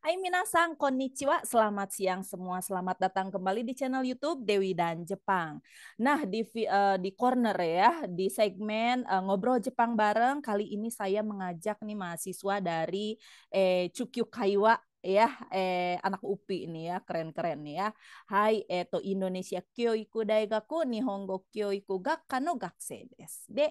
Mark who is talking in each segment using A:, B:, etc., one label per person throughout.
A: Hai Minasang, konnichiwa, selamat siang semua. Selamat datang kembali di channel YouTube Dewi dan Jepang. Nah, di uh, di corner ya, di segmen uh, ngobrol Jepang bareng kali ini saya mengajak nih mahasiswa dari eh Cukyu Kaiwa ya eh anak UPI ini ya keren-keren ya. Hai eto Indonesia Kyoiku Daigaku Nihongo Kyoiku Gakka no Gakusei desu. De,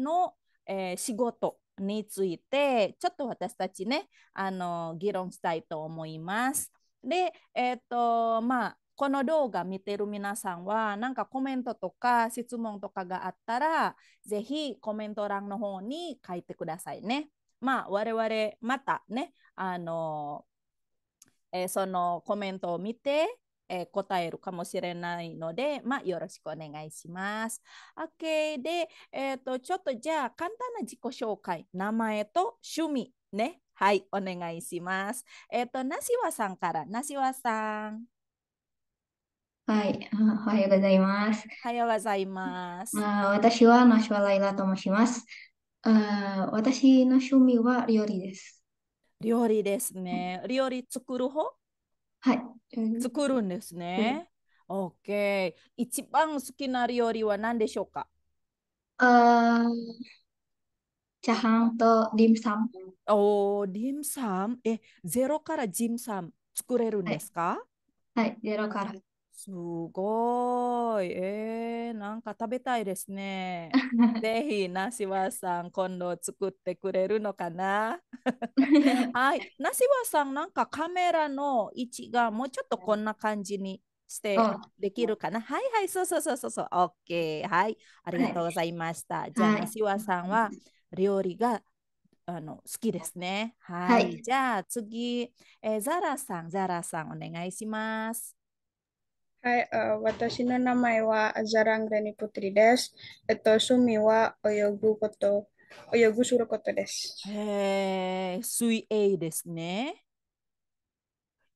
A: no eh, shigoto. についてちょっと私たちねあの議論したいと思います。で、えっ、ー、とまあ、この動画見てる皆さんはなんかコメントとか質問とかがあったらぜひコメント欄の方に書いてくださいね。まあ我々またねあの、えー、そのコメントを見てえー、答えるかもしれないので、まあ、よろしくお願いします。OK。で、えっ、ー、と、ちょっとじゃあ、簡単な自己紹介、名前と趣味ね。はい、お願いします。えっ、ー、と、なしわさんから、なしわさん。
B: はい、おはようございます。
A: おはようございます。あ
B: 私はナシワライラと申します。あ私の趣味は料理です。
A: 料理ですね。料理作る方はい。作るんですね。うん、OK。一番好きな料理は何でしょうかあチャーハンとリムサム。おー、リムサム。え、ゼロからジムサム作れるんですか、はい、はい、ゼロから。すごい。えー、なんか食べたいですね。ぜひ、なしわさん、今度作ってくれるのかな はい。なしわさん、なんかカメラの位置がもうちょっとこんな感じにしてできるかな。はいはい、そうそうそうそうそう。OK。はい。ありがとうございました。じゃあ、なしわさんは料理があの好きですね。はい。はい、じゃあ次、えー、ザラさん、ザラさん、お願いします。はい、私の名前はアザラングレニ
C: プテリです。えっと、趣味は泳ぐこと、泳ぐすることです。
A: へえ、水泳ですね。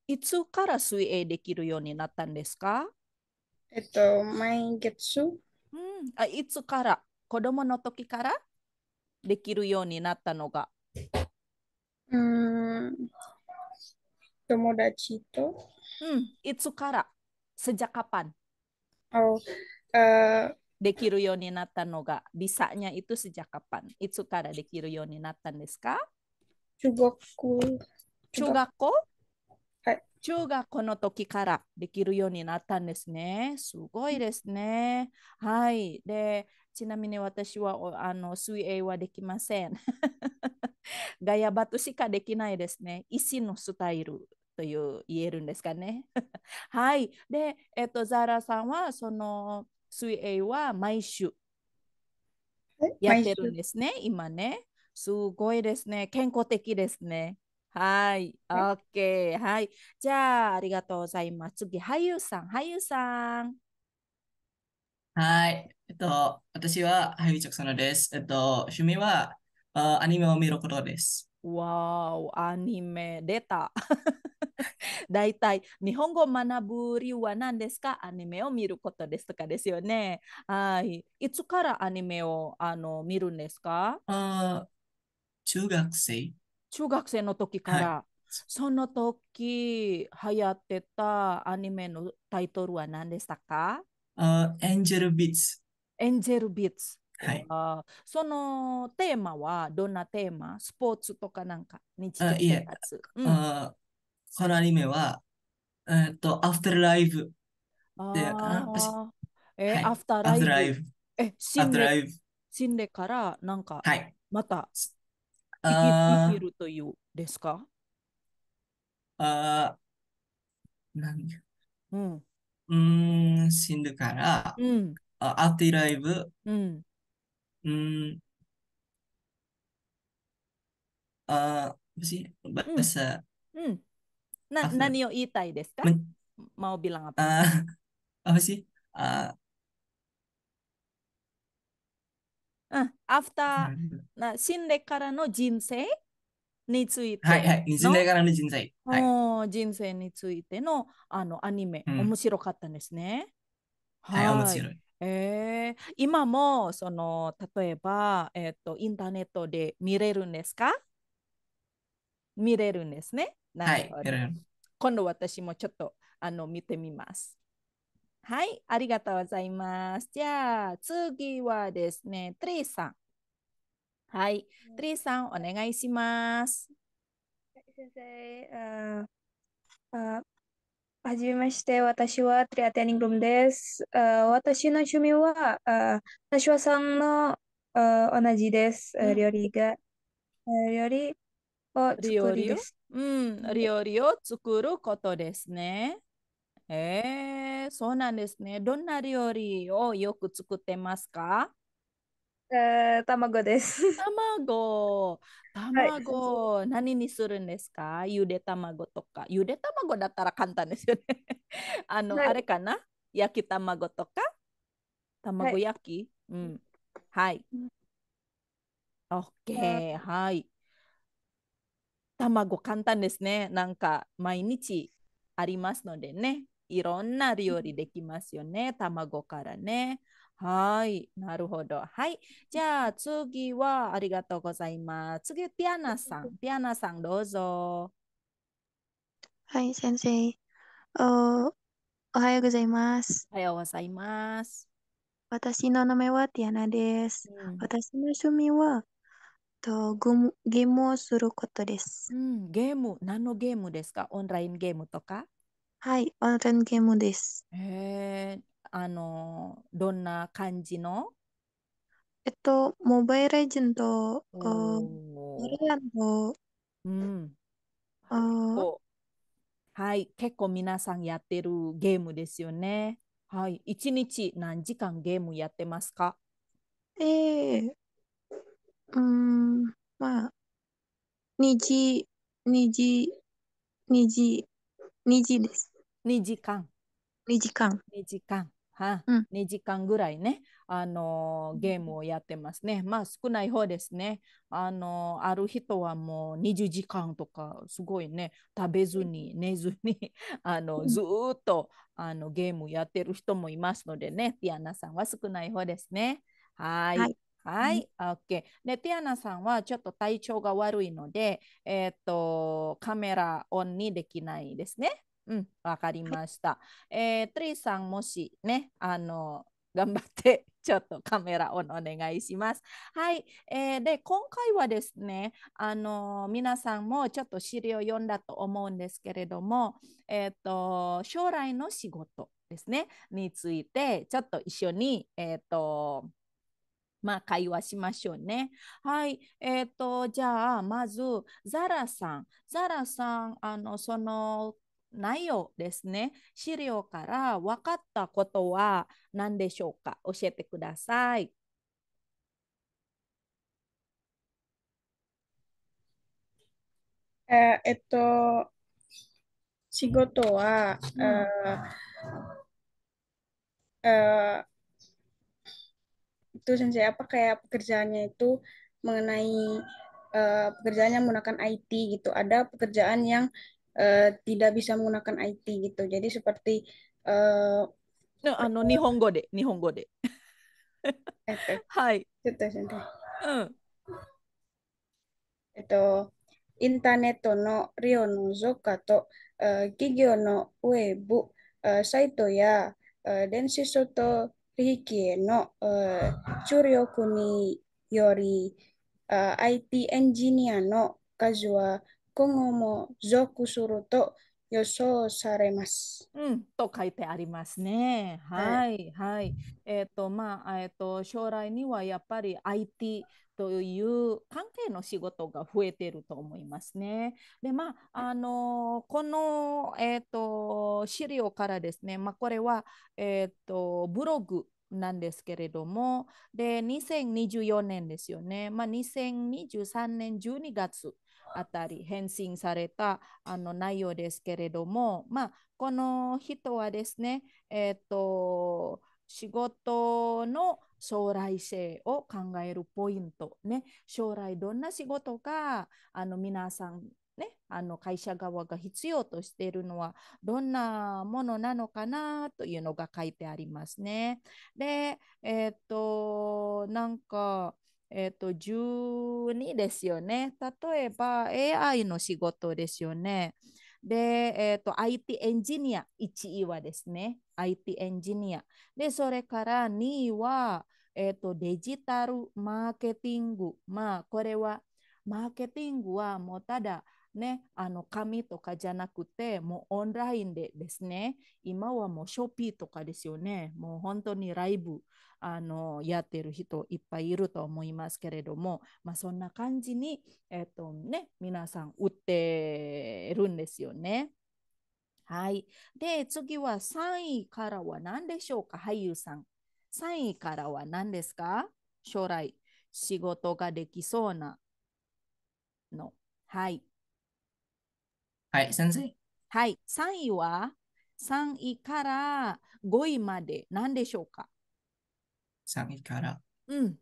A: いつから水泳できるようになったんですかえっと、毎月。うん、あいつから子供の時からできるようになったのが。
C: うん、友達と。
A: うん、いつから Sejak kapan? Oh, uh, できるようになったのが、bisanya itu sejak kapan? いつからできるようになったんですか中学校。中学校はい。中学校の時からできるようになったんですね。すごいですね。はい。で、ちなみに私はあの水泳はできません。ガヤバトしかできないですね。石のスタイルという言えるんですかね。はい。で、えっと、ザラさんはその水泳は毎週やってるんですね、今ね。すごいですね。健康的ですね。はい。OK。はい。じゃあ、ありがとうございます。次、俳優さん、俳優さん。
D: はい。
E: えっと、私は俳優直さんです。えっと、趣味はあアニメを見ることです。
A: わ o w a n i 出た。だいたい日本語学ぶ理由は何ですかアニメを見ることですとかですよね。はい。いつからアニメをあの見るんですかあ
E: 中学生。
A: 中学生の時から。はい、その時流行ってたアニメのタイトルは何でしたか
E: あエンジェルビッツ。
A: エンジェルビッツ。はい、あそのテーマはどんなテーマスポーツとかなんか日常生活、うん、
E: あこのアニメは、えー、っとアフターライブで
A: あえアフターライブえ心霊心でからなんか、はい、また生きるというですかあ何うん、
E: うん死んでから、うん、あアフターライブ、うん、Hmm, h apa sih? うん。Bahasa
A: うん。な、aku 何を言いたいですか men, Mau bilang apa? h apa sih? h うん。after な死んでからの人生についはいはい。20代からの人生。はい。う人生についての、あのアニメ、う面白かったんですね。はい、面はい。白い。えー、今もその例えば、えっと、インターネットで見れるんですか見れるんですね。はい、今度私もちょっとあの見てみます。はい、ありがとうございます。じゃあ次はですね、トリーさん。はい、トリーさんお願いします。先生、ああ
D: はじめまして、私はトリアテニングルムです。あ私の趣味は、あ私はさんのあ同じです。うん料理が、
F: 料理を料作理
A: うん、料理を作ることですね。えー、そうなんですね。どんな料理をよく作ってますかえー、卵です。卵。卵、何にするんですかゆで卵とか。ゆで卵だったら簡単ですよね。あの、はい、あれかな焼き卵とか卵焼き、はい、うん。はい。OK。はい。卵簡単ですね。なんか毎日ありますのでね。いろんな料理できますよね。卵からね。はい、なるほど。はい。じゃあ次はありがとうございます。次、ピアナさん。ピアナさん、どうぞ。はい、先生。
F: おおはようございます。
A: おはようございます。私
F: の名前はティアナです。うん、私の趣味はとゲームをすることです。
A: うん、ゲーム、何のゲームですかオンラインゲームとか
F: はい、ワンランゲームです。
A: へえ、あの、どんな感じの
F: えっと、モバイルレジェンド、あイレンド、うん。
A: はい、結構皆さんやってるゲームですよね。はい、一日何時間ゲームやってますか
F: ええうーん、まあ、
A: 2時、2時、2時、2時です。2時間。2時間。2時間。はあ、うん、2時間ぐらいね、あのー、ゲームをやってますね。まあ少ない方ですね。あのー、ある人はもう20時間とかすごいね、食べずに寝ずに あのずっとあのゲームやってる人もいますのでね、ティアナさんは少ない方ですね。はい。はいはい、うん、OK。で、ティアナさんはちょっと体調が悪いので、えっ、と、カメラオンにできないですね。うん、わかりました。えー、トリさん、もしね、あの、頑張って、ちょっとカメラをお願いします。はい。えー、で、今回はですね、あの、皆さんもちょっと資料読んだと思うんですけれども、えっ、ー、と、将来の仕事ですね、について、ちょっと一緒に、えっ、ー、と、まあ、会話しましょうね。はい。えっ、ー、と、じゃあ、まず、ザラさん。ザラさん、あの、その内容ですね。資料から分かったことは何でしょうか教えてください。えー、っと、仕事は、
C: うん、uh, uh, itu sensei apa kayak pekerjaannya itu mengenai uh, eh, pekerjaan menggunakan IT gitu. Ada pekerjaan yang uh, tidak bisa menggunakan IT gitu.
A: Jadi seperti uh, no, ano, Nihongo de, Nihongo de. Hai. Itu
C: Itu mm. internet no Rio no zoka to eh, kigyo no webu saito ya uh, denshiso to rihiki e no churyoku ni yori IT engineer no kazu 今後も続すると予想されま
A: す。うん、と書いてありますね。はい、はい、はい、えっ、ー、と、まあ、えっ、ー、と、将来にはやっぱり IT という関係の仕事が増えていると思いますね。で、まあ、あのー、この、えっ、と、資料からですね、まあ、これは、えっ、と、ブログなんですけれども、で、2024年ですよね。まあ、2023年12月あたり返信されたあの内容ですけれども、まあ、この人はですね、えーと、仕事の将来性を考えるポイント、ね、将来どんな仕事があの皆さんね、あの会社側が必要としているのはどんなものなのかなというのが書いてありますね。で、えっ、ー、と、なんか、えーと、12ですよね。例えば AI の仕事ですよね。で、えーと、IT エンジニア1位はですね、IT エンジニア。で、それから2位は、えーとデジタルマーケティング。まあ、これはマーケティングはもうただね、あの紙とかじゃなくて、もうオンラインでですね、今はもうショッピーとかですよね、もう本当にライブあのやってる人いっぱいいると思いますけれども、まあ、そんな感じに、えっとね、皆さん売ってるんですよね。はい。で、次は3位からは何でしょうか、俳優さん。3位からは何ですか将来、仕事ができそうなの。はい。はい、先生。はい、3位は3位から5位まで何でしょうか ?3 位から。うん、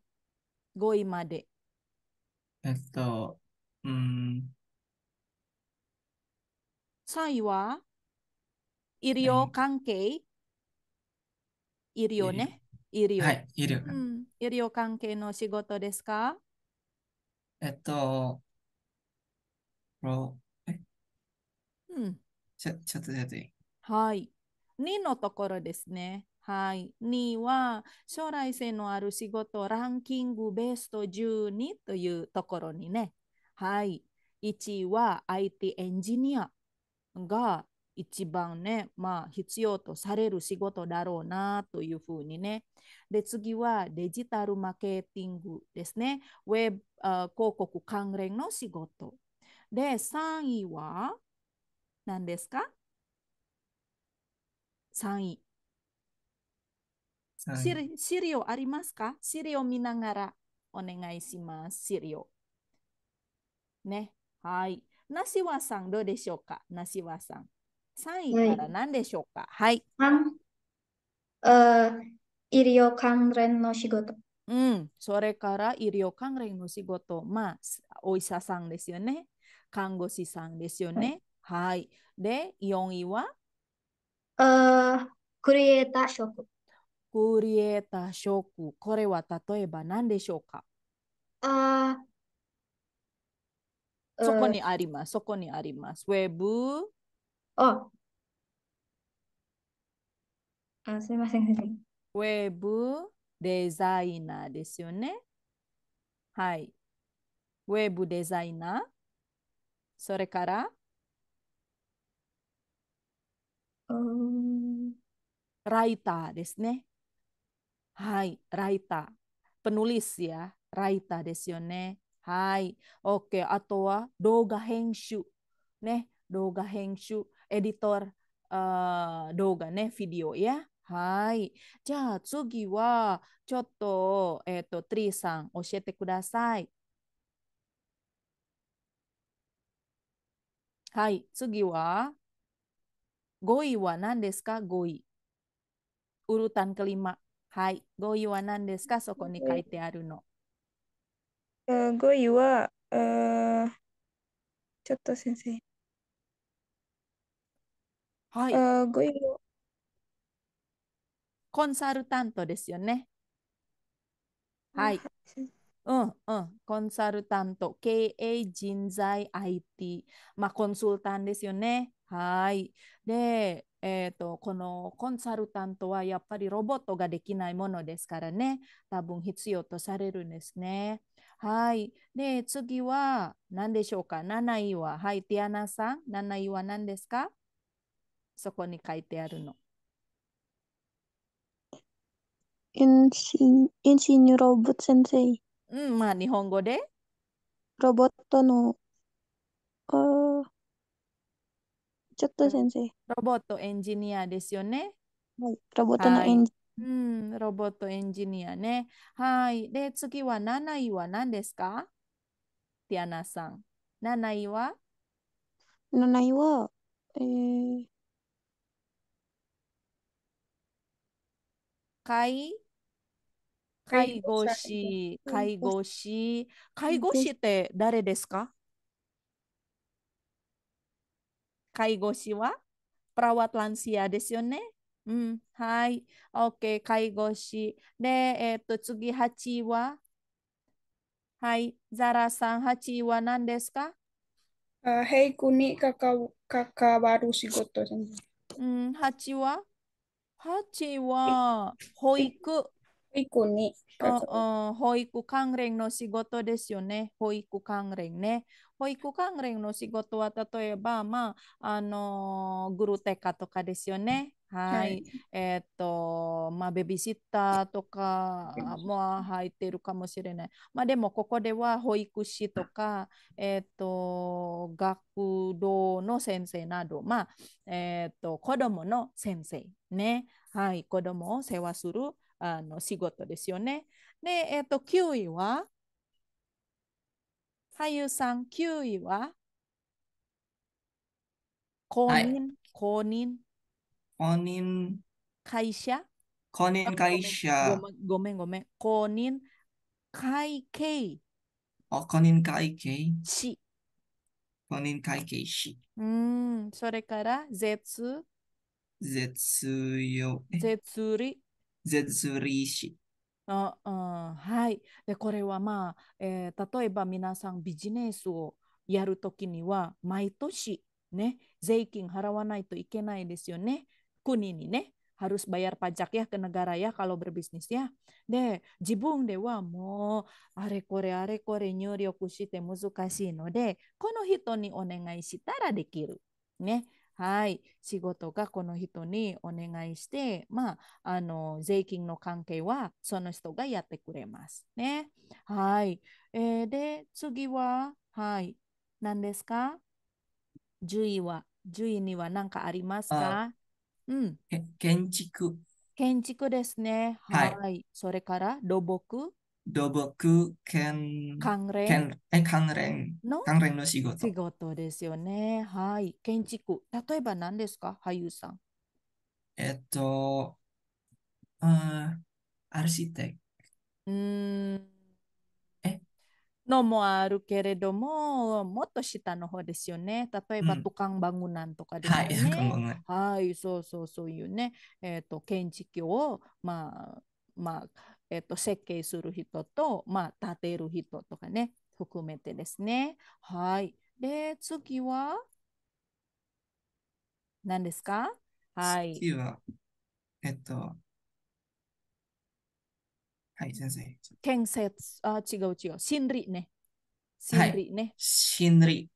A: 5位まで。
E: えっと、うん。
A: 3位は医療関係医療ね。
E: 医療。はい、医療、う
A: ん。医療関係の仕事ですか
E: えっと、うん。ちょ、ちょっとだけ。
A: はい。2のところですね。はい。2は、将来性のある仕事ランキングベスト12というところにね。はい。1位は IT エンジニアが一番ね、まあ、必要とされる仕事だろうなというふうにね。で、次はデジタルマーケティングですね。ウェブ広告関連の仕事。で、3位は、何ですか ?3 位。リシリオありますかシリオ見ながらお願いします。シリオ。ね。はい。なしわさん、どうでしょうかなしわさん。3位から何でしょうかはい。はい医療関連の仕事。うん、それから医療関連の仕事、まあ、お医者さんですよね。看護師さんですよね。はい。で、4位はあクリエイター職。クリエイター職。これは例えば何でしょうかあそこにあります。そこにあります。ウェブ。ああすみません。ウェブデザイナーですよね。はい。ウェブデザイナー。それからライターですね。はい、ライター。パ e n リ l i ライターですよね。はい、OK。あとは動画編集。ね、動画編集。エディトル、uh, 動画ね、ビデオや。はい。じゃあ次は、ちょっと、えっ、ー、と、トリーさん、教えてください。はい、次は語位は何ですか語位。ウルタンクリマ。はい。語位は何ですかそこに書いてあるの。
D: えー、位は、
A: ちょっと先生。はい。え位はコンサルタントですよね。はい。うんうん、コンサルタント、経営、人材、IT、まあ、コンサルタントですよね。はい。で、えーと、このコンサルタントはやっぱりロボットができないものですからね、多分必要とされるんですね。はい。で、次は何でしょうか ?7 位は、はい、ティアナさん、7位は何ですかそこに書いてあるの。
F: インシニュロボット先生。
A: うん、まあ日本語で
F: ロボットの、あちょっと先生。ロ
A: ボットエンジニアですよね。はい、
F: ロボットのエンジ
A: ニア、はい。うん、ロボットエンジニアね。はい。で、次は7位は何ですかティアナさん。7位は
F: ?7 位は、えー、介介護士、介護
A: 士、介護士って誰ですか介護士はプラワトですよねうん、はい。OK、介護士。で、えっ、と、次、8位は。はい、ザラさん、は何
C: イクに関わる仕です、ね。
A: うん、8位は ?8 位保育。育に。保育関連の仕事ですよね。保育関連ね。保育関連の仕事は例えば、まあ、あのグルテカとかですよね。はい。はい、えっ、と、まあ、ベビーシッターとかも入ってるかもしれない。まあ、でも、ここでは保育士とか、えっ、ー、と、学童の先生など、まあ、えっ、ー、と、子供の先生ね。はい。子供を世話するあの仕事ですよね。で、えっ、ー、と、9位は、俳優さん9位は、公認、はい、公認、公認、会社、公認会社、ごめんごめん、公認会計、あ、公認会計、し、
E: 公認会計士。
A: うん、それから、絶、
E: 絶用、
A: 絶理、
E: 絶利子。
A: ああはい。で、これはまあ、えー、例えば皆さんビジネスをやるときには、毎年ね、税金払わないといけないですよね。国にね、harus bayar pajak ya ke negara ya kalau berbisnis ya. d 自分ではもう、あれこれあれこれ入力して難しいので、この人にお願いしたらできる。ね。はい、仕事がこの人にお願いして、まあ、あの税金の関係はその人がやってくれますね。はい。えー、で、次は、はい、何ですか10位は、10位には何かありますかうん。
E: 建築。
A: 建築ですね。はい。はい、それから、土木。
E: 土木兼関連え関連の関連の仕事。仕
A: 事ですよね。はい。建築。例えば何ですか俳優さん。
E: えっと、あアルシテ
A: うん。えのもあるけれども、もっと下の方ですよね。例えば、うん、tukang b a とかですね。はい、はい、そうそうそういうね、えっ、ー、と、建築を、まあ、まあ、えっと、設計する人と、まあ、建てる人とかね、含めてですね。はい。で、次は何ですか
E: はい。次は、えっと、はい、先生。
A: 建設、あ、違う違う。心理ね。心理ね。
E: 心理、はい。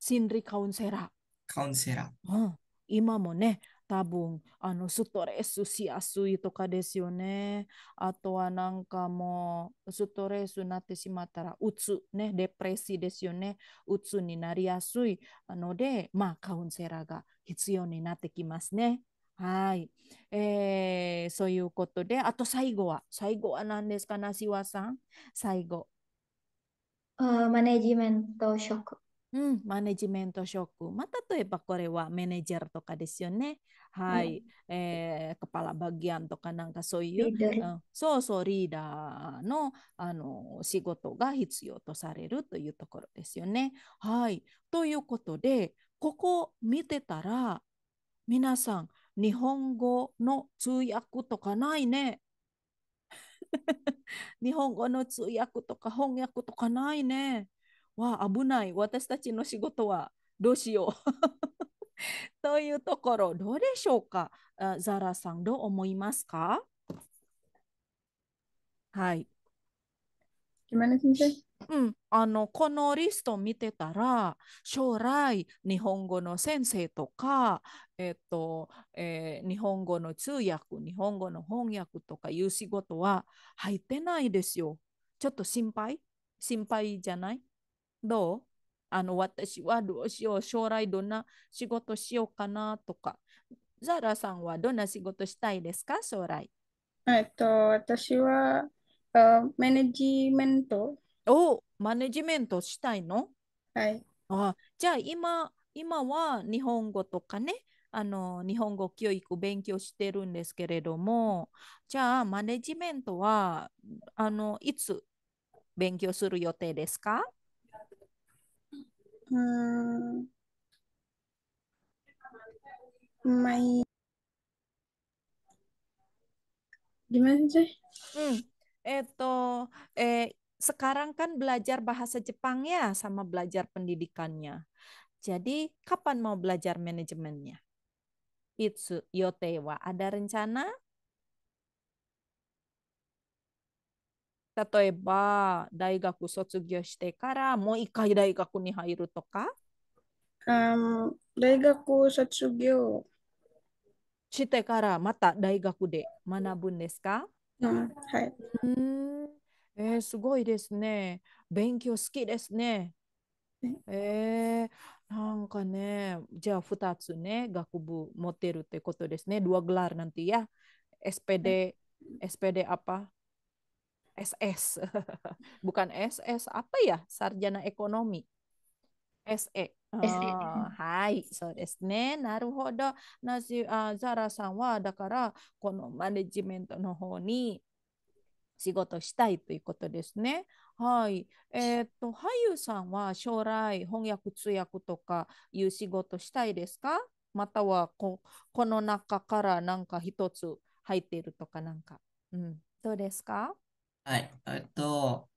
A: 心理カウンセラー。
E: カウンセラ
A: ー。うん。今もね、多分あのストレスしやすいとかですよね。あとはなんかもうストレスになってしまったらうつねデプレッシーですよねうつになりやすいのでまあカウンセラーが必要になってきますね。はい、えー、そういうことであと最後は最後は何ですかなしわさん最後。マネジメントショック。うん、マネジメント職。まあ、例えばこれはマネージャーとかですよね。はい。うん、えー、k パラバギアンとかなんかそういう、うん、そうそう、リーダーのあの仕事が必要とされるというところですよね。はい。ということで、ここ見てたら、皆さん、日本語の通訳とかないね。日本語の通訳とか翻訳とかないね。わあ危ない私たちの仕事はどうしよう というところどうでしょうかザラさんどう思いますかはい。うん、あのこのリストを見てたら将来日本語の先生とか、えっとえー、日本語の通訳日本語の翻訳とかいう仕事は入ってないですよ。ちょっと心配心配じゃないどうあの私はどうしよう将来どんな仕事しようかなとかザラさんはどんな仕事したいですか将来
C: えっと私は、
A: uh, マネジメントおマネジメントしたいのはいあじゃあ今今は日本語とかねあの日本語教育勉強してるんですけれどもじゃあマネジメントはあのいつ勉強する予定ですか Hmm. My gimana sih? Hmm. Eto, eh, sekarang kan belajar bahasa Jepang ya, sama belajar pendidikannya. Jadi kapan mau belajar manajemennya? Itsu yotewa ada rencana? 例えば大学卒業してからもう一回大学に入るとか、um, 大学卒業してからまた大学で学ぶんですか、
C: うん、はい。
A: うんえー、すごいですね。勉強好きですね。えー、なんかね、じゃあ2つね、学部持ってるってことですね。ドアグラーなんてや、a n t i ya. SPD, SPD SS bukan SS apa や sarjana ekonomi SE はい、そうですね。なるほど。なぜあザラさんはだからこのマネジメントの方に仕事したいということですね。はい。えー、っと、俳優さんは将来翻訳通訳とかいう仕事したいですかまたはここの中からなんか一つ入っているとかなんか。うん、どうですか
E: はい。えっと、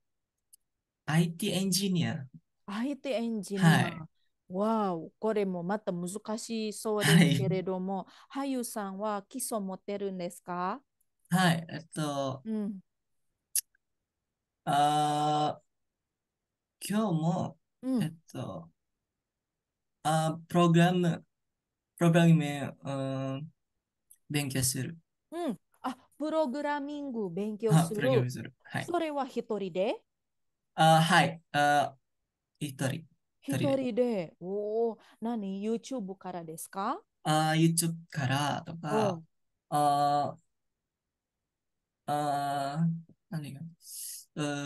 E: IT エンジニア。
A: 相手エンジニはい。ア。わお、これもまた難しそうですけれども、俳優さんは基礎持ってるんですか
E: はい。えっと、うん。あ今日も、うえっと、あプログラム、プログラミング、うん、勉強する。
A: うん。プログラミング勉強する。あするはい、それは一人で
E: あはい。あ一人。
A: 一人で。おお、何 ?YouTube からですか
E: あ ?YouTube からとか、ああ何がウェ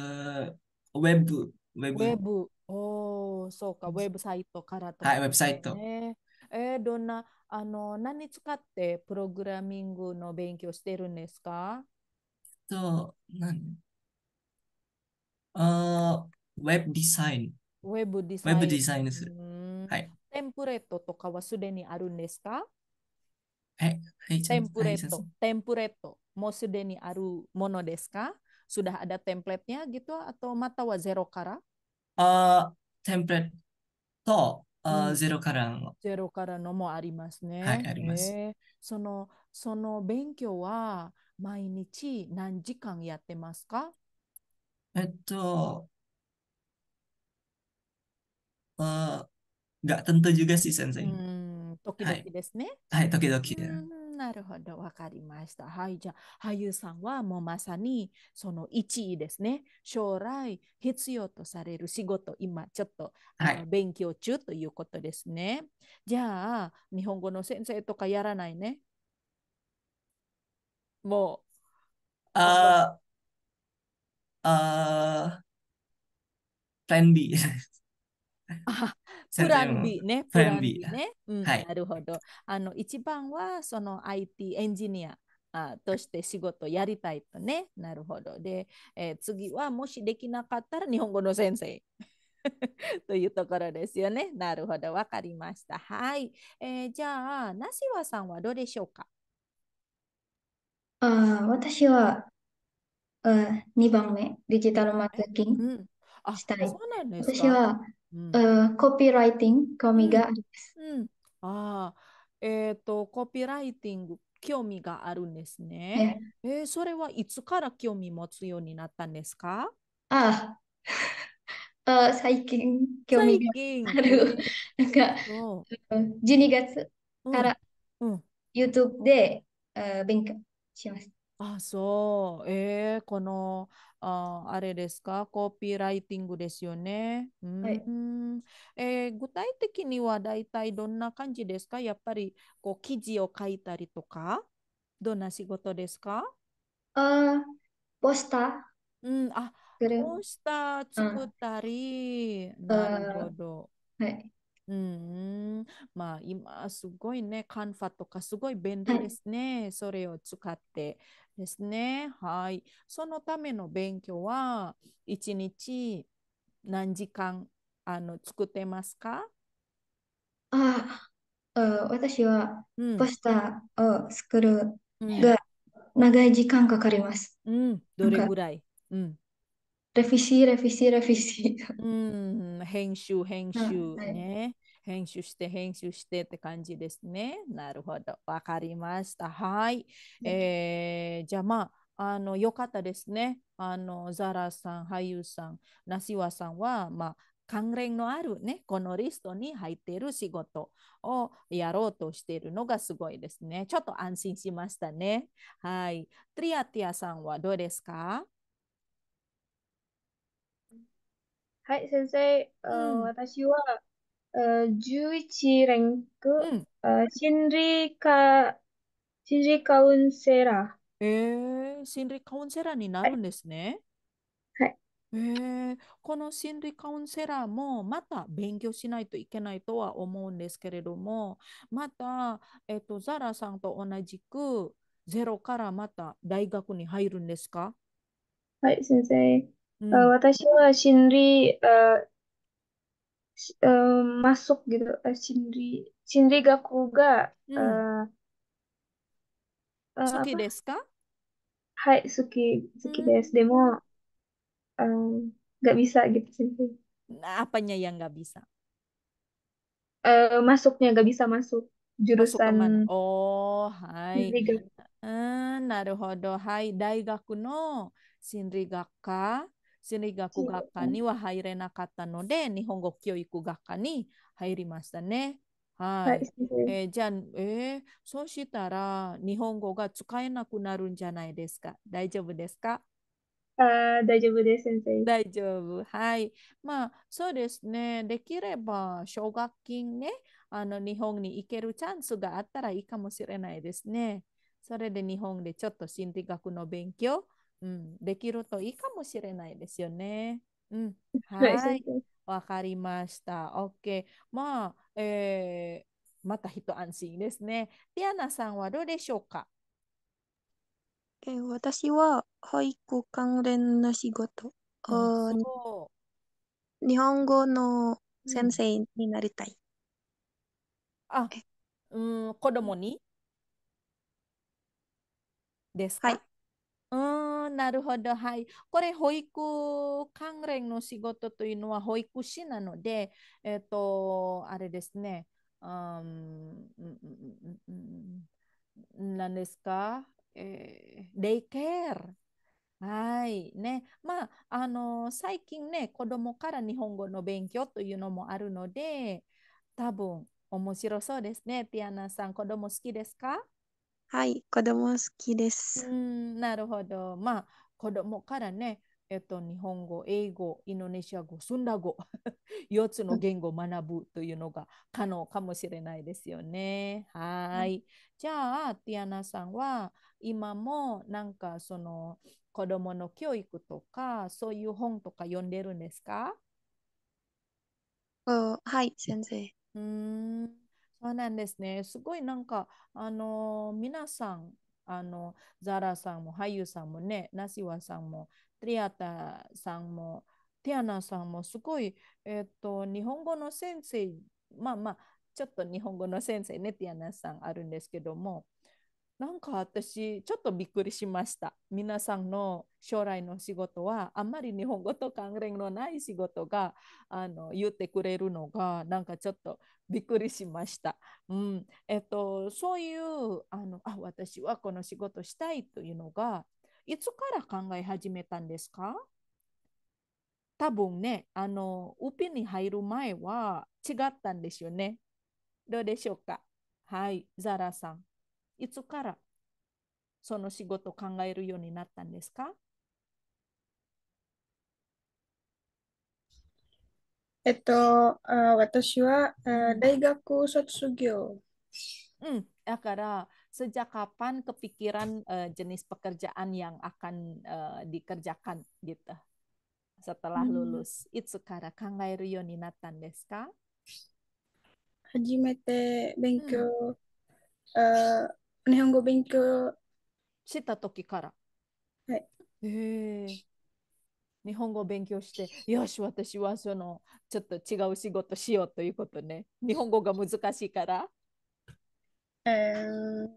E: ブ。ウェブ。ウェ
A: ブ。おお、そうか、ウェブサイトからとか、ね、はい、ウェブサイト。えー、どんなあの何使ってプログラミングの勉強してるんですか
E: と、何あウェブデザイン。ウェブデザイン。ウェブデザインで
A: す。はい。テンプレートとかはすでにあるんですかえ、はい、テンプレート。テンプレート。もうすでにあるものですか Sudah ada template-nya gitu atau mata wa zero kara?
E: Uh, template to あ、うん、ゼロからの。
A: ゼロからのもありますね。はい、あります。えー、そのその勉強は毎日何時間やってますか
E: えっと、あ、h nggak tentu juga s
A: はい、ですね。はい、時々。うんなるほど、わかりました。はい、じゃあ、俳優さんはもうまさにその1位ですね。将来必要とされる仕事、今ちょっと、はい、勉強中ということですね。じゃあ、日本語の先生とかやらないね。もう。
E: ああ、あ、t r あ
B: プラン B ね。プラン B ね。
A: なるほど。あの一番はその IT エンジニア。あとして仕事やりたいとね。なるほど。で、えー、次はもしできなかったら日本語の先生。というところですよね。なるほど。わかりました。はい。えー、じゃあ、なしわさんはどうでしょうか
B: あ私はあ2番目、デジタルマーケティング
A: したい。うん、あそうなんですか私は
B: コピーライティング、興味がありま
A: す。うんうん、あえっ、ー、と、コピーライティング、興味があるんですね。えー、それはいつから興味持つようになったんですか
B: ああ、最近興味がある。なんか、12月から YouTube で、
A: う勉強します。あ、そう。えー、この、あ、あれですか、コピーライティングですよね。うはい。ん。えー具体的には大体どんな感じですかやっぱりこう記事を書いたりとか、どんな仕事ですかあ、ポスター。うん、あ、くる。ポスターうん、あ、こ k i r う作ったり、なるほど。はい。うん、まあ今すごいね、カンファとかすごい便利ですね。それを使って。ですね。はい。そのための勉強は一日何時間あの作ってますか
B: ああ、私はポスターを作るが
A: 長い時間かかります。うん、どれぐらい、うん、
B: revisi, revisi, r e v う
A: ん、編集、編集ね。編集して編集してって感じですね。なるほど。わかりました。はい。えー、じゃあまあ、あの、よかったですね。あの、ザラさん、俳優さん、ナシワさんは、まあ、関連のあるね、このリストに入っている仕事をやろうとしているのがすごいですね。ちょっと安心しましたね。はい。トリアティアさんはどうですか
D: はい、先生、うん、私は11ランク、ん、理科、
A: 心理カウンセラー。えー、心理カウンセラーになるんですね。はい。えー、この心理カウンセラーもまた勉強しないといけないとは思うんですけれども、また、えっ、ー、と、ザラさんと同じく、ゼロからまた大学に入るんですか
D: はい、先生。うん、私は心理、um, masuk gitu uh, Shinri Shinri Gakuga hmm. uh, uh, Suki apa? Hai Suki Suki hmm. desu demo um, gak bisa gitu Shinri
A: nah, apanya yang gak bisa?
D: Uh, masuknya gak bisa masuk jurusan masuk
A: oh hai Shinri Gakuga. Uh, naruhodo hai daigaku no Shinri Gakka 心理学学科には入れなかったので、日本語教育学科に入りましたね。はい。はい、えー、じゃあ、えー、そうしたら日本語が使えなくなるんじゃないですか。大丈夫ですかあ大丈夫です、先生。大丈夫。はい。まあ、そうですね。できれば、奨学金ね、あの日本に行けるチャンスがあったらいいかもしれないですね。それで日本でちょっと心理学の勉強うん、できるといいかもしれないですよね。うん、はい。わかりました。OK。まあ、えー、また一安心ですね。ティアナさんはどうでしょうか
F: えー、私は保育関連の仕事。うん、日本語の先生にな
A: りたい。あ、うん、子供にですか、はい、うんなるほど。はい。これ、保育関連の仕事というのは保育士なので、えっ、ー、と、あれですね。うん、何ですか、えー、デイケア。はい。ね。まあ、あの、最近ね、子供から日本語の勉強というのもあるので、多分、面白そうですね。ティアナさん、子供好きですか
F: はい、子供好きです。
A: うん、なるほど。まあ、子供からね、えっと、日本語、英語、インドネシア語、スンダ語、4 つの言語を学ぶというのが可能かもしれないですよね。はい。じゃあ、ティアナさんは今もなんかその子供の教育とか、そういう本とか読んでるんですかはい、先生。うんそうなんですね。すごいなんか、あの皆さん、あのザラさんも俳優さんもね、ナシワさんも、トリアタさんも、ティアナさんもすごい、えっ、と、日本語の先生、まあまあ、ちょっと日本語の先生ね、ティアナさんあるんですけども、なんか私ちょっとびっくりしました。皆さんの将来の仕事はあんまり日本語と関連のない仕事があの言ってくれるのがなんかちょっとびっくりしました。うんえっと、そういうあのあ私はこの仕事したいというのがいつから考え始めたんですか多分ねあのウピに入る前は違ったんですよね。どうでしょうかはいザラさん。いつからその仕事を考えるようになったんですか
C: えっと、私は大学卒業。うん、
A: だから、sejak hmm, ya kapan kepikiran uh, jenis pekerjaan yang akan uh, dikerjakan gitu setelah hmm. lulus. Itu sekarang kangaeru yo ni natan desu
C: Hajimete benkyo hmm. uh, 日本語勉
A: 強した時から。はい。日本語を勉強して、よし、私はそのちょっと違う仕事しようということね。日本語が難しいから。
F: えー、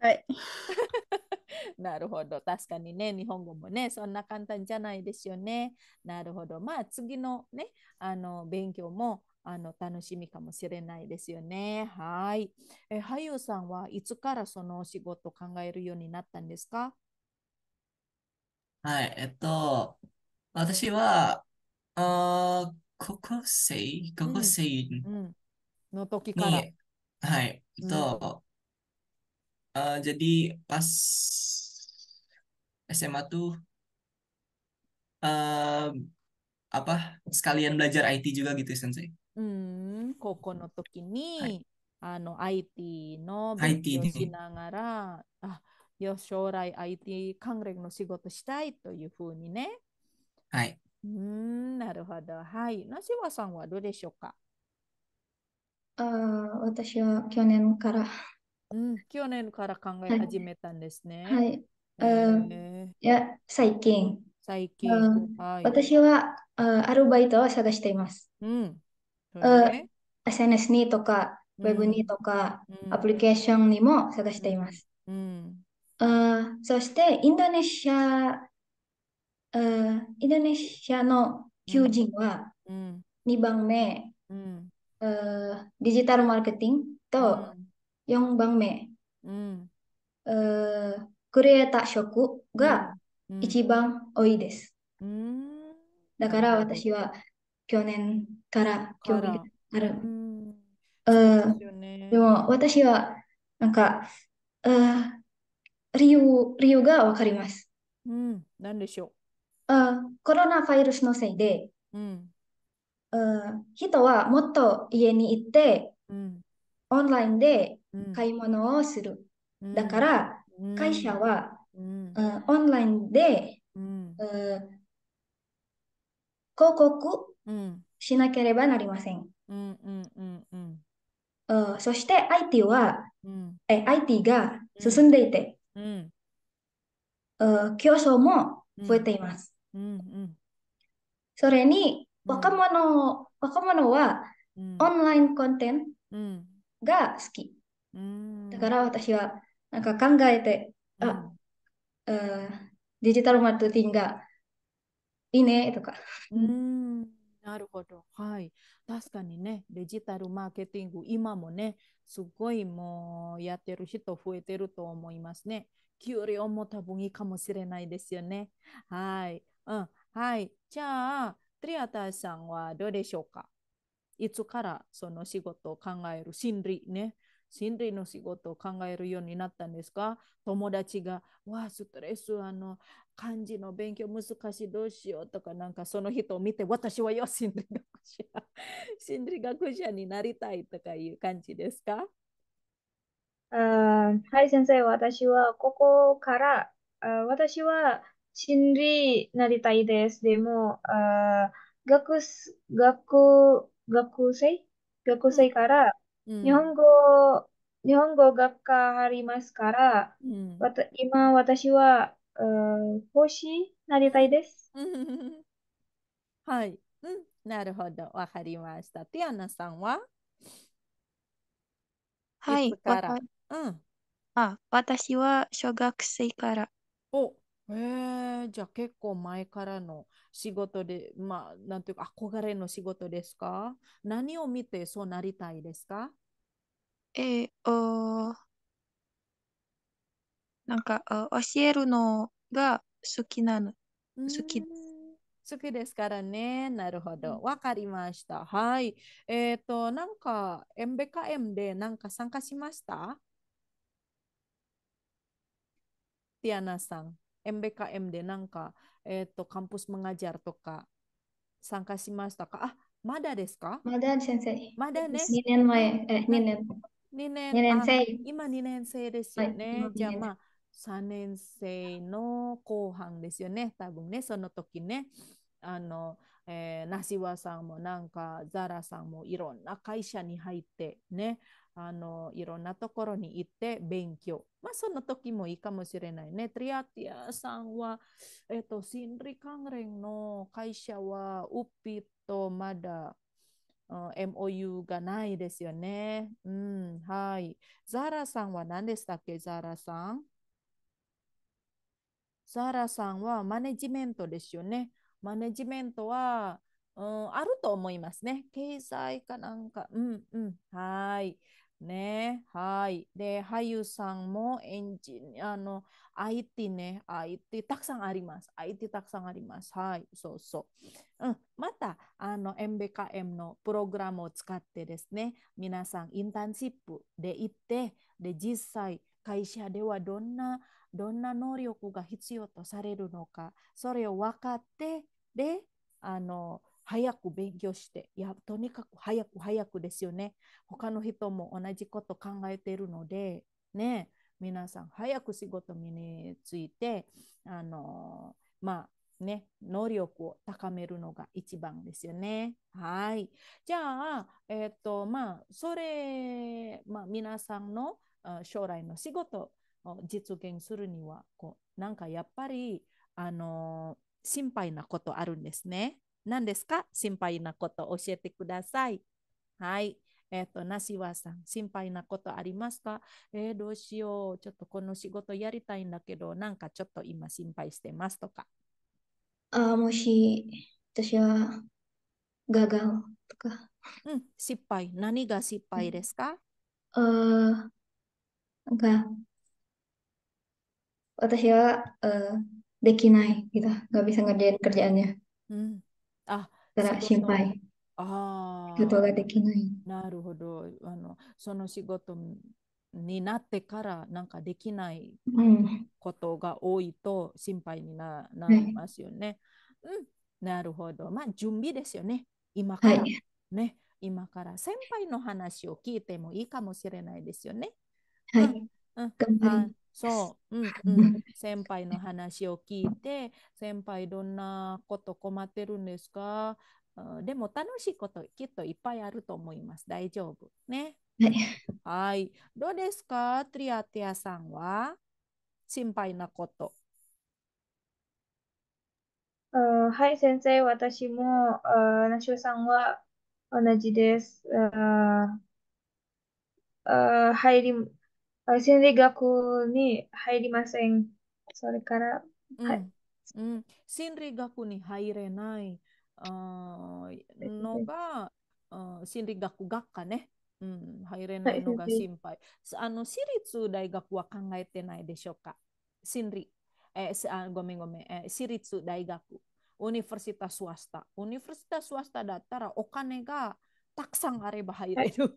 F: はい。
A: なるほど。確かにね、日本語もね、そんな簡単じゃないですよね。なるほど。まあ、次のね、あの勉強もあの楽しみかもしれないですよね。はい。え俳優さんはいつからそのお仕事を考えるようになったんですか
E: はい、えっと、私は、あ高校生、高校生うん
A: うんの時から。
E: はい、えっと、うん、uh, jadi p a あ、SMA tuh uh, apa sekalian belajar IT juga gitu Sensei.
A: うん高校の時に、はい、あの IT の勉強しながら、あよ将来 IT 関連の仕事したいというふうにね。はい。うん、なるほど。はい。なしわさんはどうでしょうか
B: あ私は去年から。
A: うん、去年から考え始めたんですね。は
B: い。えー、いや、最近。
A: 最近。はい、私
B: はあアルバイトを探しています。うん。SNS にとか、ウェブにとか、アプリケーションにも探しています。そして、インドネシア、インドネシアの求人は、2番目、デジタルマーケティングと、4番目、クリエイター職が一番多いです。だから私は去年から興味がある。うんでも私はなんか、理由理由がわかります。
A: うん、何でしょう
B: あコロナウイルスのせいで、うん、あ人はもっと家に行って、うん、オンラインで買い物をする。うん、だから、会社は、うんオンラインで、うん、広告しなければなりません。うんうんうんうんうん、そして IT は、うん、え IT が進んでいて、うんうん、競争も増えています。うんうん、それに若者,、若者は、オンラインコンテンツが好き。だから私はなんか考えて、あ、うん、デジタルマーケティングがいいねとか。うん
A: なるほど。はい。確かにね、デジタルマーケティング、今もね、すごいもうやってる人増えてると思いますね。給料も多分いいかもしれないですよね。はい。うん。はい。じゃあ、トリアターさんはどうでしょうかいつからその仕事を考える心理ね、心類の仕事を考えるようになったんですか友達が、わあ、ストレス、あの、漢字の勉強難しい、どうしようとか、なんかその人を見て、私はよ、心理学者、心理学者になりたいとかいう感じですかあはい、先生、私
D: はここから、あ私は心理なりたいです。でも、あ学、学、学生学生から、日本語、日本語学科ありますから、
A: うん、今
D: 私は、うん、講師なりたいです。
A: はい、うん、なるほど、わかりました。ティアナさんははい、いうん。あ、私は小学生から。お、えー、じゃあ結構前からの仕事で、まあ、なんていうか、憧れの仕事ですか何を見てそうなりたいですか
F: えー、おなんか教えるのが好きなの。好き
A: 好きですからね。なるほど。わかりました。はい。えっ、と、なんか MBKM でなんか参加しましたティアナさん。MBKM でなんか、えーと、とカンプスマガジャルとか参加しましたかあまだですかまだ先生。まだね。2年前。え2年。2年 ,2 年2年2年生今2年生ですよねはいじゃあまあ3あのいろんなところに行って勉強。まあ、その時もいいかもしれないね。トリアティアさんは、えっと、シンリカンレンの会社は、ウピとまだ、うん、MOU がないですよね。うん、はい。ザラさんは何でしたっけ、ザラさん。ザラさんはマネジメントですよね。マネジメントは、うん、あると思いますね。経済かなんか。うんうん。はい。ね。はい。で、俳優さんもエンジン、あの、IT ね、IT たくさんあります。IT たくさんあります。はい、そうそう。うん、また、あの、MBKM のプログラムを使ってですね、皆さん、インターンシップで行って、で、実際、会社ではどんな、どんな能力が必要とされるのか、それを分かって、で、あの、早く勉強して、いや、とにかく早く早くですよね。他の人も同じこと考えているので、ね、皆さん早く仕事身について、あのー、まあ、ね、能力を高めるのが一番ですよね。はい。じゃあ、えっ、ー、と、まあ、それ、まあ、皆さんの将来の仕事を実現するには、こう、なんかやっぱり、あのー、心配なことあるんですね。何ですか心配なこと教えてください。はい。えっ、ー、と、なしわさん、心配なことありますかえー、どうしよう。ちょっとこの仕事やりたいんだけど、なんかちょっと今心配してますとか。
B: あもし、私はガガオ
A: とか。うん、失敗。何が失敗ですか
B: うん、なんか、私は、uh, できない gitu, nggak
A: あ、だから心配。ああ。仕事ができない。なるほどあの。その仕事になってからなんかできないことが多いと心配にな,、なりますよね、はい、うん。なるほど。まあ準備ですよね。今から、はい、ね。今から先輩の話を聞いてもいいかもしれないですよね。はい。うん、う頑張そう、うん うん、先輩の話を聞いて、先輩どんなこと困ってるんですかでも楽しいこときっといっぱいあると思います。大丈夫。ね。はい。どうですかトリアティアさんは心配なこと。は
D: い、先生、私も、ナシオさんは同じです。入り、Sini Rigaku ni
A: Hai Maseng. Sorry kara. Hmm, Hai. Mm. Mm. Shinrigaku ni Hai Renai. Uh, no ga uh, Shinrigaku gakka eh Mm. Hai Renai noga simpai. Sa ano Shiritsu Daigaku wa kangaete nai desho ka? Shinri. Eh, sa, gome gome. Eh, Shiritsu Daigaku. Universitas swasta. Universitas swasta datara okane ga... たくさんあれば入れる。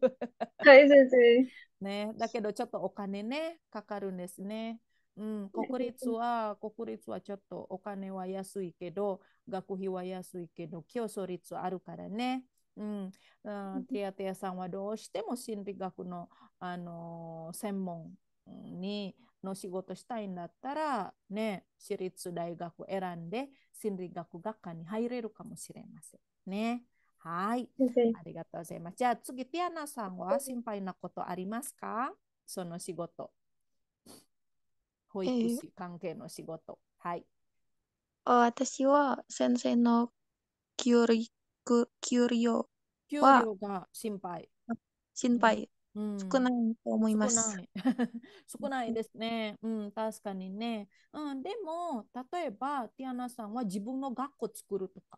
A: はい、先生。ね、だけどちょっとお金ね、かかるんですね。うん、国立は、国立はちょっとお金は安いけど、学費は安いけど、競争率あるからね。うん、うん、ティアティアさんはどうしても心理学の、あのー、専門にの仕事したいんだったら、ね、私立大学選んで心理学学科に入れるかもしれませんね。はい。ありがとうございます。じゃあ次、ティアナさんは心配なことありますかその仕事。保育士関係の仕事。はい。
F: 私は先生の給料給料が心配。心配。少ないと思います。
A: 少ないですね。うん、確かにね。うん、でも、例えば、ティアナさんは自分の学校作るとか。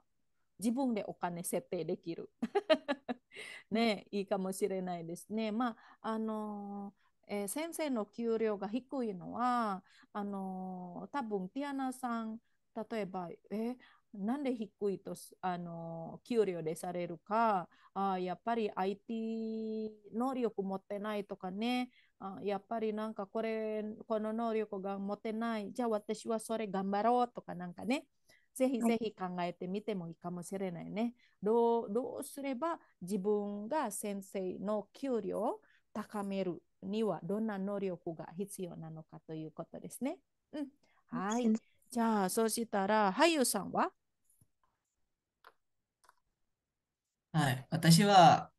A: 自分でお金設定できる。ね、いいかもしれないですね。まあ、あのえー、先生の給料が低いのは、あの多分ティアナさん、例えば、えなんで低いと、あの給料でされるかあ、やっぱり IT 能力持ってないとかね、あやっぱりなんかこれ、この能力が持ってない、じゃあ私はそれ頑張ろうとかなんかね、ぜひぜひ考えてみてもいいかもしれないね。どうどうすれば自分が先生の給料を高めるにはどんな能力が必要なのかということですね。うん、はい。じゃあ、そうしたら、俳優さんは
E: はい。私は、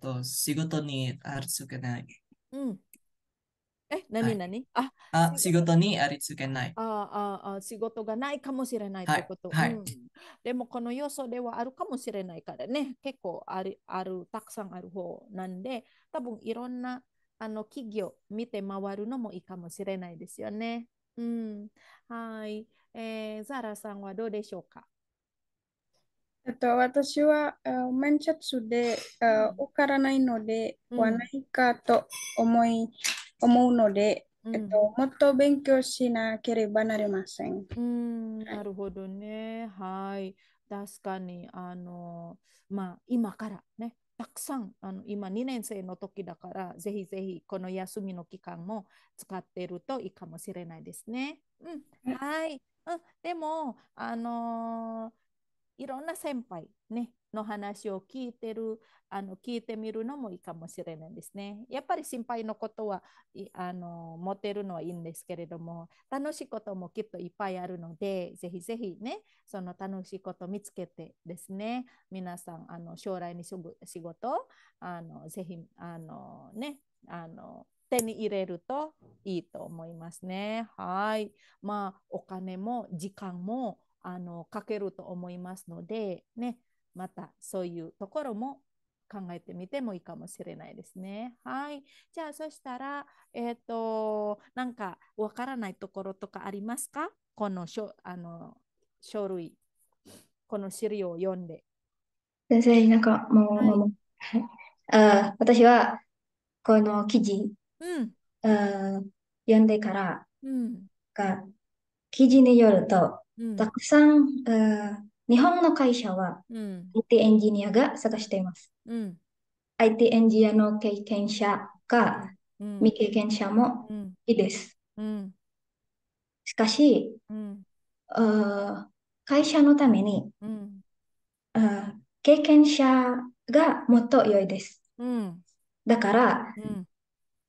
E: と仕事にあるつけない。
A: うん。え、なになにあ
E: あ、仕事にありつけない。
A: ああ、あ仕事がないかもしれないということ、はい、はいうん、でもこの要素ではあるかもしれないからね、結構ある、あるたくさんある方なんで、多分いろんなあの企業見て回るのもいいかもしれないですよね。うん。はい。えー、ザラさんはどうでしょうか
C: えっと、私は、uh, 面接で、uh, 分からないので、うん、はないかと思い思うので、うん、えっと、もっと勉強しなければなりません。うん、
A: なるほどね。はい。確かに、あの、まあ、今からね、たくさんあの今2年生の時だからぜひぜひこの休みの期間も使っているといいかもしれないですね。うん、はい、うん、でもあのー、いろんな先輩ねの話を聞いてるあの聞いてみるのもいいかもしれないですね。やっぱり心配のことはあの持てるのはいいんですけれども楽しいこともきっといっぱいあるのでぜひぜひねその楽しいこと見つけてですね皆さんあの将来にすぐ仕事あのぜひあのねあの手に入れるといいと思いますね。はい。まあお金も時間もあのかけると思いますのでねまたそういうところも考えてみてもいいかもしれないですね。はい。じゃあ、そしたら、えっ、ー、と、なんかわからないところとかありますかこの書あの書類、この資料を読んで。
B: 先生、なんかもう、はい、あ私はこの記事、うん、あ読んでから、うん、が記事によると、うん、たくさん日本の会社は、IT エンジニアが探しています。うん、IT エンジニアの経験者か、未経験者もいいです。うん、しかし、うん会社のために、うん経験者がもっと良いです。うん、だから、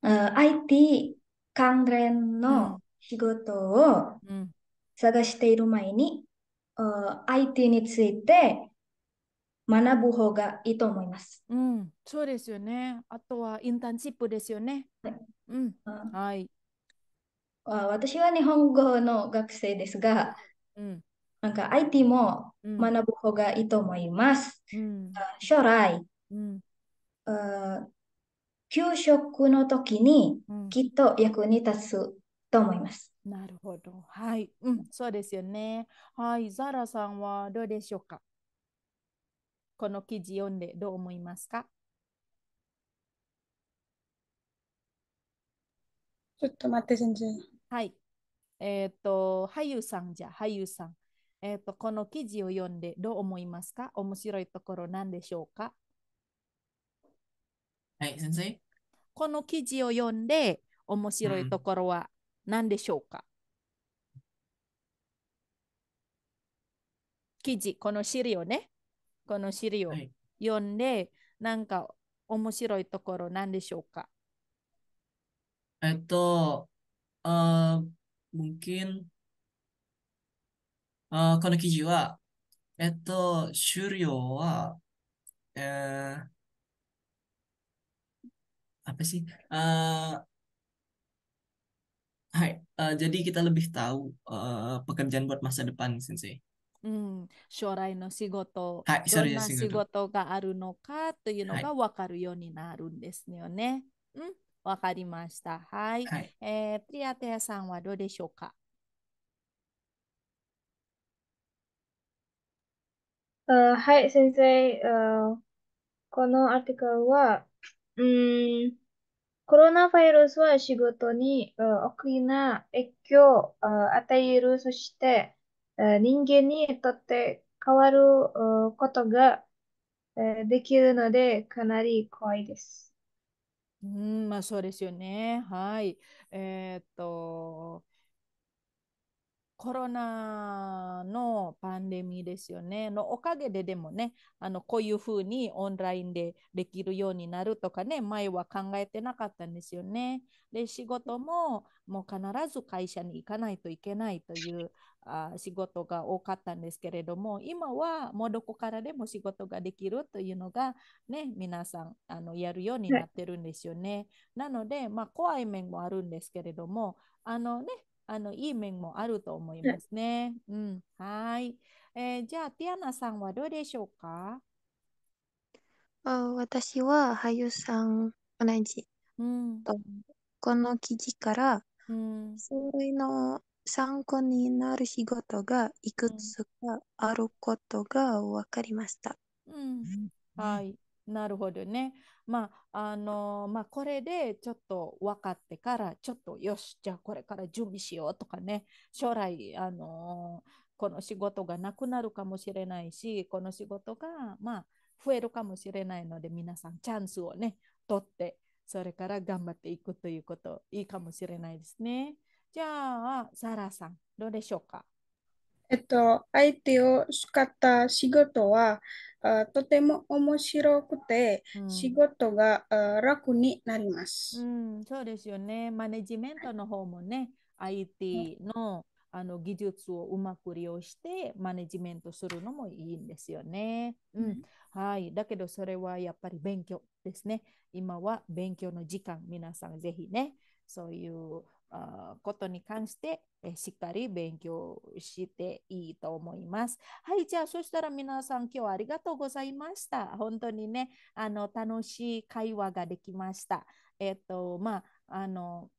B: うん、IT 関連の仕事を探している前に、相手について学ぶ方がいいと思います。
A: うん、そうですよね。あとはインターンシップですよね。はい、うん、はい。
B: 私は日本語の学生ですが、うん、なんか IT も学ぶ方がいいと思います。うん、将来、うん、給食の時にきっと役に立つと思い
A: ます。なるほど。はい。うん、そうですよね。はい。ザラさんはどうでしょうかこの記事読んでどう思いますかちょっと待って、先生。はい。えっ、ー、と、俳優さんじゃ、俳優さん。えっ、ー、と、この記事を読んでどう思いますか面白いところなんでしょうかはい、先生。この記事を読んで面白いところは何でしょうか記事、この資料ね。この資料、読んで、なんか面白いところ何でしょうか
E: えっと、あ、m u n あ、この記事は、えっと、資料は、えー、あ、p a あ、Hai, uh, jadi kita lebih tahu uh, pekerjaan buat masa depan, Sensei.
A: Hmm, shorai no shigoto. Hai, sorry, Dona shigoto. ga aru no ka, というのが分かるようになるんですよね。うん、わかりました。はい。はい、えー、プリアテヤさんはどうでしょうか
D: Uh, hmm, eh, hai, Sensei. Uh, artikel wa このアーティカルは、うん、hmm, コロナウイルスは仕事に大きな影響を与える、そして人間にとって変わることができるので、かなり怖いです。
A: うん、まあそうですよね。はい。えー、っと、コロナのパンデミーですよね。のおかげででもね、あのこういうふうにオンラインでできるようになるとかね、前は考えてなかったんですよね。で、仕事ももう必ず会社に行かないといけないというあ仕事が多かったんですけれども、今はもうどこからでも仕事ができるというのが、ね、皆さんあのやるようになってるんですよね。なので、まあ、怖い面もあるんですけれども、あのね、あのいい面もあると思いますね。うん、はい、えー、じゃあ、ティアナさんはどうでしょうか
F: あ私は俳優さん同じ、うん、とこの記事から、うん、そういうの参考になる仕事がいくつかあることが分かりました。
A: うん、はい、なるほどね。まああのまあ、これでちょっと分かってからちょっとよしじゃあこれから準備しようとかね将来、あのこの仕事がなくなるかもしれないしこの仕事が、まあ、増えるかもしれないので皆さんチャンスをね取ってそれから頑張っていくということいいかもしれないですね。じゃあサラさんどうでしょうか
C: えっと、相手を使った仕事は、あとても面白くて、うん仕事があ楽になりまうす。
A: ん、そうですよね。マネジメントの方もね、IT のあの技術をうまく利用してマネジメントするのもいいんですよね。ううんん、はい。だけどそれはやっぱり勉強ですね。今は勉強の時間、皆さんぜひね、そういうことに関して、えしっかり勉強していいと思います。はい、じゃあそしたら皆さん今日はありがとうございました。本当にね、あの楽しい会話ができました。えっと、まあ、あの、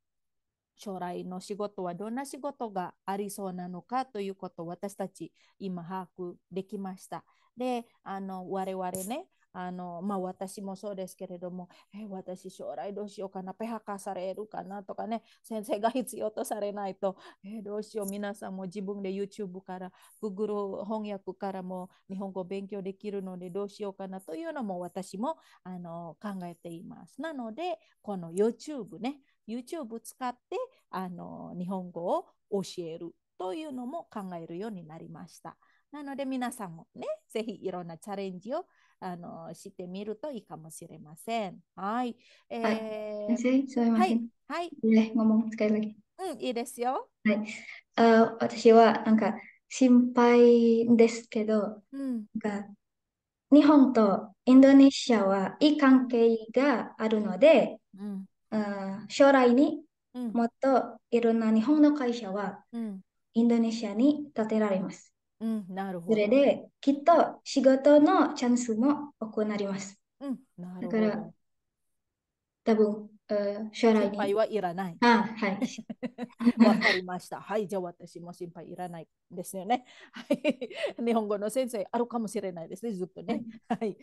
A: 将来の仕事はどんな仕事がありそうなのかということを私たち今把握できました。で、あの我々ね、あの、まあ、私もそうですけれども、え私将来どうしようかな、ペハカされるかなとかね、先生が必要とされないと、えどうしよう、皆さんも自分で YouTube から、Google 翻訳からも日本語を勉強できるのでどうしようかなというのも私もあの考えています。なので、この YouTube ね、YouTube 使ってあの日本語を教えるというのも考えるようになりました。なので皆さんもね、ぜひいろんなチャレンジをあのしてみるといいかもしれません。はい。えー、はい。すみません。はい。ね、
B: n g o m o n
A: うん、いいですよ。
B: はい。あ私はなんか心配ですけど、うん、なんか日本とインドネシアはいい関係があるので、うん、あ将来にもっといろんな日本の会社はインドネシアに建てられます。
A: うん、なるほど。
B: それで、きっと仕事のチャンスも行くなます。
A: うん、なるほど。だから、
B: 多分、将来心配は
A: いらない。あはい。わかりました。はい。じゃあ私も心配いらないですよね。はい。日本語の先生あるかもしれないですね。ずっとね。はい。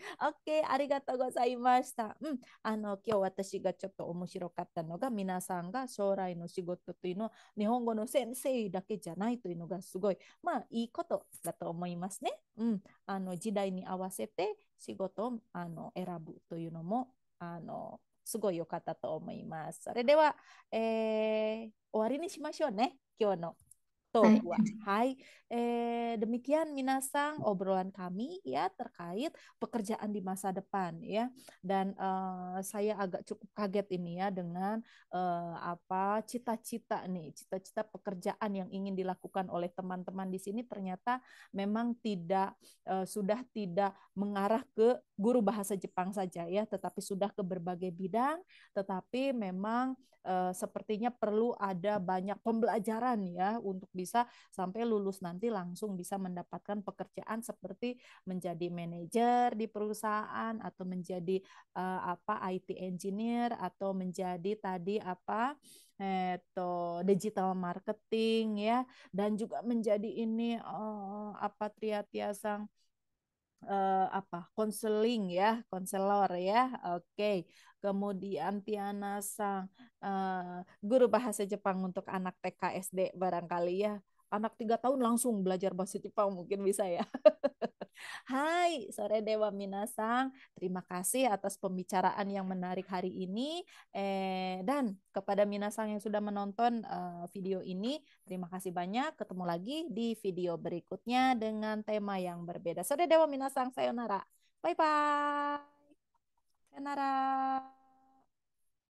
A: OK。ありがとうございました。うん。あの、今日私がちょっと面白かったのが、皆さんが将来の仕事というのは日本語の先生だけじゃないというのがすごい、まあいいことだと思いますね。うん。あの、時代に合わせて仕事をあの選ぶというのも、あの、すごい良かったと思います。それでは、えー、終わりにしましょうね、今日の。Tuh, Hai. Nah, Hai. Eh, demikian Minasang obrolan kami ya terkait pekerjaan di masa depan ya. Dan eh, saya agak cukup kaget ini ya dengan eh, apa cita-cita nih, cita-cita pekerjaan yang ingin dilakukan oleh teman-teman di sini ternyata memang tidak eh, sudah tidak mengarah ke guru bahasa Jepang saja ya, tetapi sudah ke berbagai bidang, tetapi memang eh, sepertinya perlu ada banyak pembelajaran ya untuk bisa sampai lulus nanti langsung bisa mendapatkan pekerjaan seperti menjadi manajer di perusahaan atau menjadi uh, apa IT engineer atau menjadi tadi apa itu digital marketing ya dan juga menjadi ini uh, apa Tria Tiasang eh, apa konseling ya konselor ya oke okay. kemudian Tiana Sang eh, guru bahasa Jepang untuk anak TK SD barangkali ya anak tiga tahun langsung belajar bahasa Jepang mungkin bisa ya Hai, sore Dewa Minasang. Terima kasih atas pembicaraan yang menarik hari ini. Eh, dan kepada Minasang yang sudah menonton uh, video ini, terima kasih banyak. Ketemu lagi di video berikutnya dengan tema yang berbeda. Sore Dewa Minasang, sayonara. Bye-bye. Sayonara.